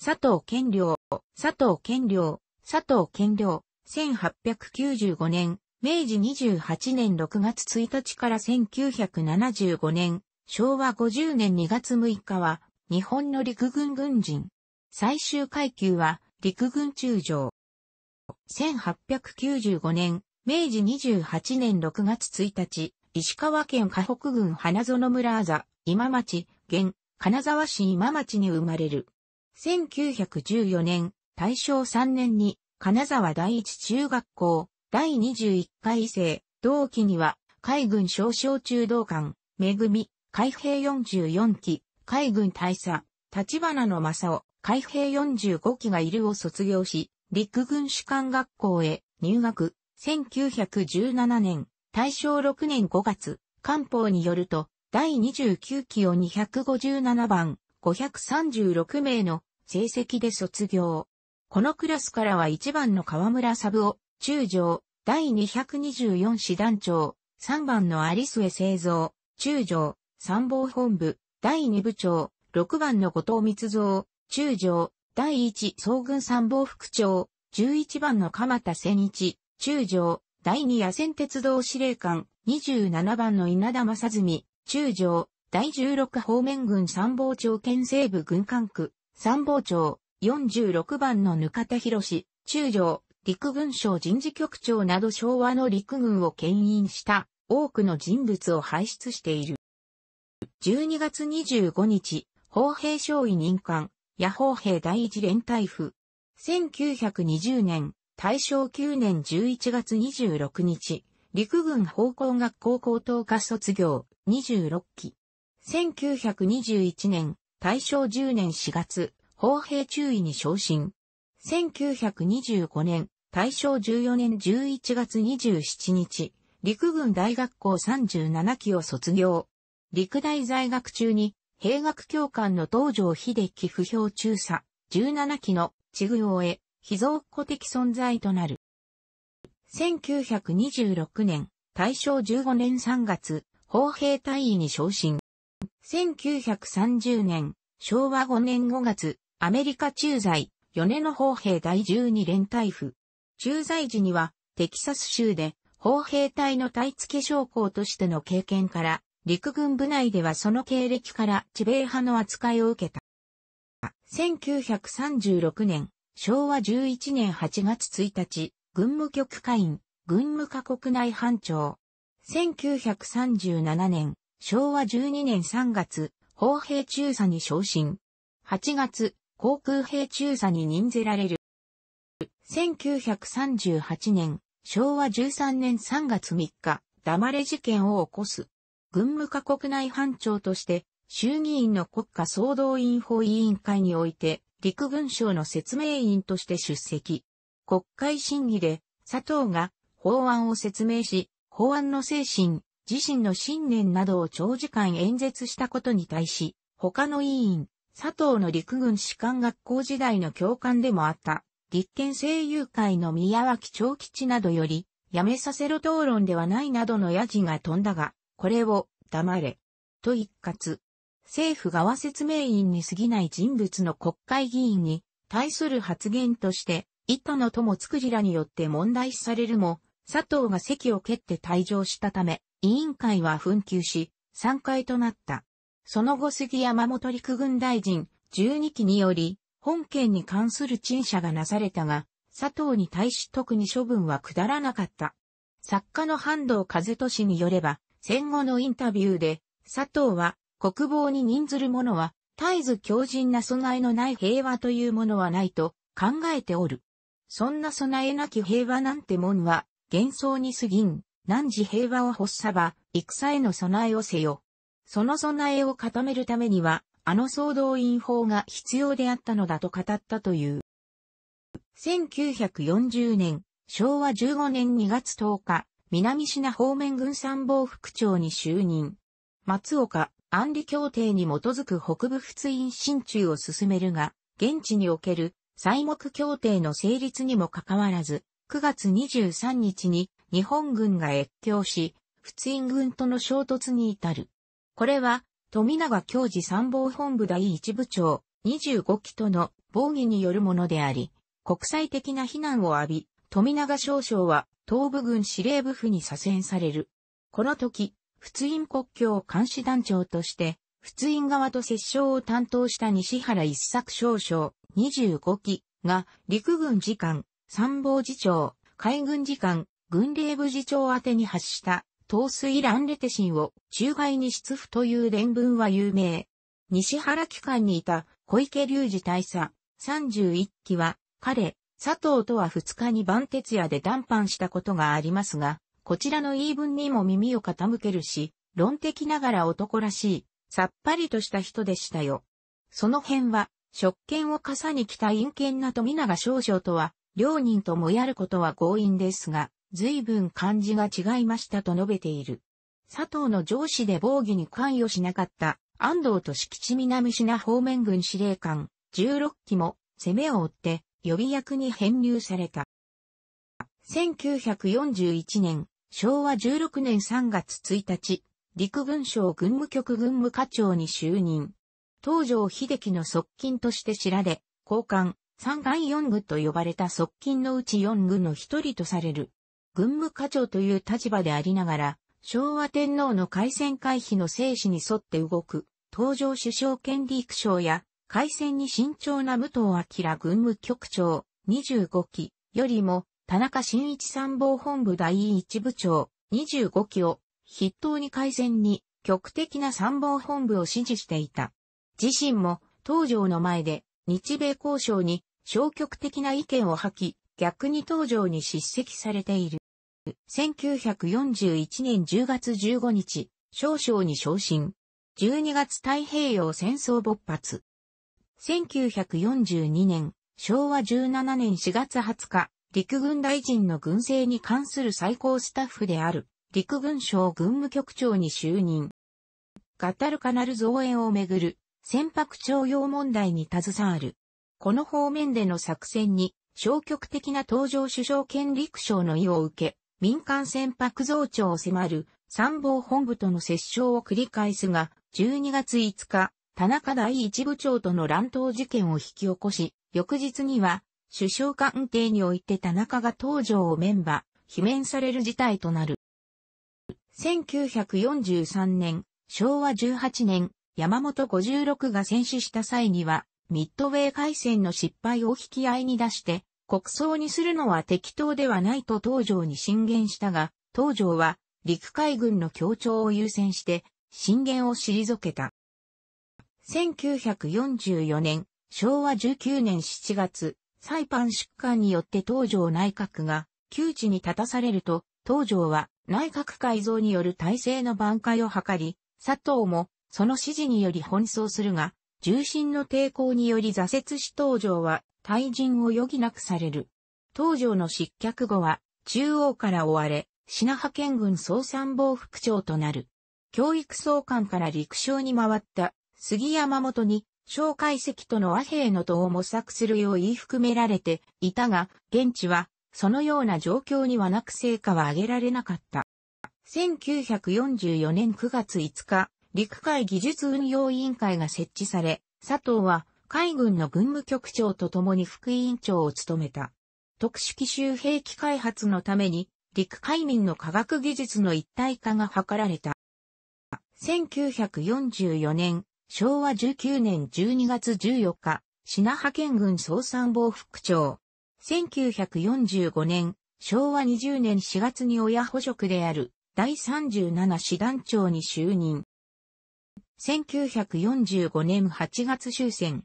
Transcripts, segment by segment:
佐藤健良、佐藤健良、佐藤健良、1895年、明治28年6月1日から1975年、昭和50年2月6日は、日本の陸軍軍人。最終階級は、陸軍中将。1895年、明治28年6月1日、石川県河北郡花園村あざ、今町、現、金沢市今町に生まれる。1914年、大正3年に、金沢第一中学校、第21回生、同期には、海軍少将中道館、めぐみ、海兵44期、海軍大佐、立花の正夫、海兵45期がいるを卒業し、陸軍士官学校へ入学、1917年、大正6年5月、官報によると、第29期を257番、536名の成績で卒業。このクラスからは1番の河村サブを中将、第224師団長、3番の有末製造、中将、参謀本部、第2部長、6番の後藤密造、中将、第1総軍参謀副長、11番の鎌田千一、中将、第2野戦鉄道司令官、27番の稲田正澄、中将、第16方面軍参謀長県西部軍管区、参謀長、46番のぬかたひろし、中将、陸軍省人事局長など昭和の陸軍を牽引した多くの人物を輩出している。12月25日、砲兵少尉任官、野砲兵第一連隊府。1920年、大正9年11月26日、陸軍砲工学校高等科卒業、26期。1921年、大正10年4月、砲兵中尉に昇進。1925年、大正14年11月27日、陸軍大学校37期を卒業。陸大在学中に、兵学教官の東条秀樹不評中佐、17期の地具をへ、秘蔵っ的存在となる。1926年、大正15年3月、砲兵隊尉に昇進。1930年、昭和5年5月、アメリカ駐在、米野砲兵第12連隊府。駐在時には、テキサス州で、砲兵隊の隊付将校としての経験から、陸軍部内ではその経歴から地米派の扱いを受けた。1936年、昭和11年8月1日、軍務局会員、軍務課国内班長。1937年、昭和12年3月、砲兵中佐に昇進。8月、航空兵中佐に任ぜられる。1938年、昭和13年3月3日、黙れ事件を起こす。軍務課国内班長として、衆議院の国家総動員法委員会において、陸軍省の説明員として出席。国会審議で、佐藤が法案を説明し、法案の精神、自身の信念などを長時間演説したことに対し、他の委員、佐藤の陸軍士官学校時代の教官でもあった、立憲声優会の宮脇長吉などより、辞めさせろ討論ではないなどの野じが飛んだが、これを、黙れ、と一括。政府側説明員に過ぎない人物の国会議員に対する発言として、板野友じらによって問題視されるも、佐藤が席を蹴って退場したため、委員会は紛糾し、散会となった。その後杉山元陸軍大臣十二期により、本件に関する陳謝がなされたが、佐藤に対し特に処分は下らなかった。作家の半藤和俊によれば、戦後のインタビューで、佐藤は、国防に任ずる者は、絶えず強靭な備えのない平和というものはないと考えておる。そんな備えなき平和なんてもんは、幻想に過ぎん。汝平和を欲さば、戦への備えをせよ。その備えを固めるためには、あの総動員法が必要であったのだと語ったという。1940年、昭和15年2月10日、南品方面軍参謀副長に就任。松岡、安理協定に基づく北部仏印進駐を進めるが、現地における西木協定の成立にもかかわらず、9月23日に日本軍が越境し、仏印軍との衝突に至る。これは、富永教授参謀本部第一部長、25期との防御によるものであり、国際的な非難を浴び、富永少将は東部軍司令部府に左遷される。この時、仏印国境監視団長として、仏印側と接触を担当した西原一作少将25期が陸軍次官、参謀次長、海軍次官、軍令部次長宛に発した、東水乱レテシンを中外に出府という伝文は有名。西原機関にいた小池隆二大佐三十一期は、彼、佐藤とは二日に番徹夜で談判したことがありますが、こちらの言い分にも耳を傾けるし、論的ながら男らしい、さっぱりとした人でしたよ。その辺は、職権を傘に来た陰険な富永少将とは、両人ともやることは強引ですが、随分漢字が違いましたと述べている。佐藤の上司で防御に関与しなかった安藤と敷地南品方面軍司令官16機も攻めを追って予備役に編入された。1941年、昭和16年3月1日、陸軍省軍務局軍務課長に就任。東条秀樹の側近として知られ、交換、三階四具と呼ばれた側近のうち四具の一人とされる。軍務課長という立場でありながら、昭和天皇の海戦回避の精神に沿って動く、東条首相権利区省や、海戦に慎重な武藤明軍務局長、25期、よりも、田中新一参謀本部第一部長、25期を、筆頭に海戦に、極的な参謀本部を支持していた。自身も、東条の前で、日米交渉に、消極的な意見を吐き、逆に東条に叱責されている。1941年10月15日、少将に昇進。12月太平洋戦争勃発。1942年、昭和17年4月20日、陸軍大臣の軍政に関する最高スタッフである、陸軍省軍務局長に就任。ガタルカナル増援をめぐる、船舶徴用問題に携わる。この方面での作戦に、消極的な登場首相権陸将の意を受け、民間船舶増長を迫る参謀本部との折衝を繰り返すが、12月5日、田中第一部長との乱闘事件を引き起こし、翌日には、首相官邸において田中が東条をメンバー、罷免される事態となる。1943年、昭和18年、山本56が戦死した際には、ミッドウェー海戦の失敗を引き合いに出して、国葬にするのは適当ではないと東条に進言したが、東条は陸海軍の協調を優先して進言を退けた。1944年、昭和19年7月、サイパン出荷によって東条内閣が窮地に立たされると、東条は内閣改造による体制の挽回を図り、佐藤もその指示により奔走するが、重心の抵抗により挫折し東条は退陣を余儀なくされる。東条の失脚後は、中央から追われ、品派遣軍総参謀副長となる。教育総監から陸将に回った杉山元に、小解石との和平の党を模索するよう言い含められていたが、現地はそのような状況にはなく成果は挙げられなかった。1944年9月5日、陸海技術運用委員会が設置され、佐藤は海軍の軍務局長と共に副委員長を務めた。特殊機襲兵器開発のために、陸海民の科学技術の一体化が図られた。1944年、昭和19年12月14日、品派遣軍総参謀副長。1945年、昭和20年4月に親捕職である第37師団長に就任。1945年8月終戦、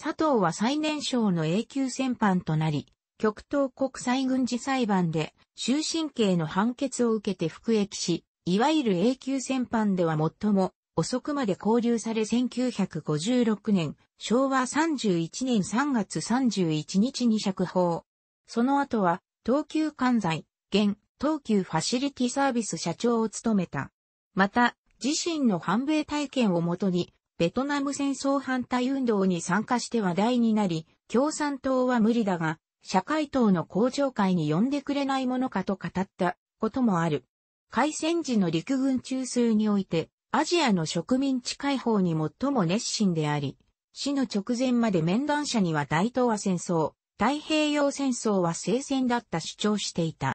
佐藤は最年少の A 級戦犯となり、極東国際軍事裁判で終身刑の判決を受けて服役し、いわゆる A 級戦犯では最も遅くまで交流され1956年、昭和31年3月31日に釈放。その後は、東急関西、現、東急ファシリティサービス社長を務めた。また、自身の反米体験をもとに、ベトナム戦争反対運動に参加して話題になり、共産党は無理だが、社会党の公聴会に呼んでくれないものかと語ったこともある。開戦時の陸軍中枢において、アジアの植民地解放に最も熱心であり、死の直前まで面談者には大東亜戦争、太平洋戦争は聖戦だった主張していた。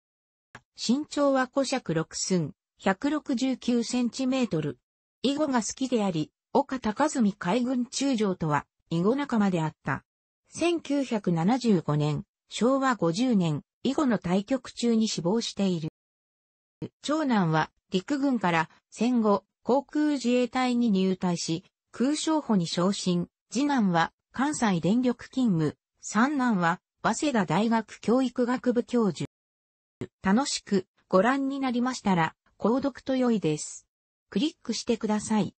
身長は古尺6寸、169センチメートル。囲碁が好きであり、岡高澄海軍中将とは、囲碁仲間であった。1975年、昭和50年、囲碁の対局中に死亡している。長男は、陸軍から戦後、航空自衛隊に入隊し、空将補に昇進。次男は、関西電力勤務。三男は、早稲田大学教育学部教授。楽しくご覧になりましたら、購読と良いです。クリックしてください。